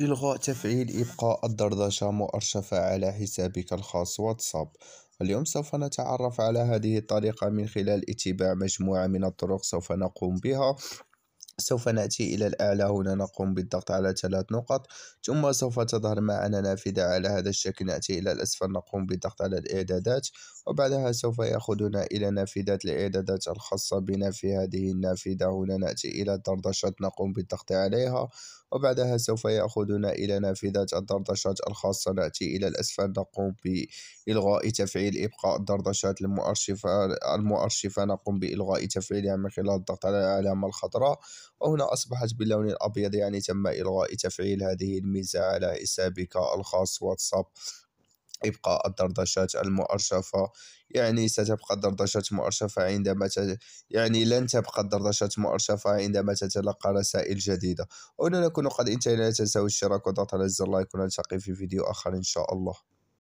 إلغاء تفعيل إبقاء الدردشة مؤرشفة على حسابك الخاص واتساب اليوم سوف نتعرف على هذه الطريقة من خلال اتباع مجموعة من الطرق سوف نقوم بها سوف نأتي إلى الأعلى هنا نقوم بالضغط على ثلاث نقط ثم سوف تظهر معنا نافذة على هذا الشكل نأتي إلى الأسفل نقوم بالضغط على الإعدادات وبعدها سوف يأخذنا إلى نافذة الإعدادات الخاصة بنا في هذه النافذة هنا نأتي إلى الدردشات نقوم بالضغط عليها وبعدها سوف يأخذنا إلى نافذة الدردشات الخاصة نأتي إلى الأسفل نقوم بإلغاء تفعيل إبقاء الدردشات المؤرشفة المؤرشفة نقوم بإلغاء تفعيلها من خلال الضغط على العلامة الخضراء وهنا أصبحت باللون الأبيض يعني تم إلغاء تفعيل هذه الميزة على حسابك الخاص واتساب إبقاء الدردشات المؤرشفة يعني ستبقى الدردشات مؤرشفة عندما ت... يعني لن تبقى الدردشات مؤرشفة عندما تتلقى رسائل جديدة هنا نكون قد انتهينا لا تنسوا الاشتراك وضغط على زر لايك ونلتقي في فيديو آخر إن شاء الله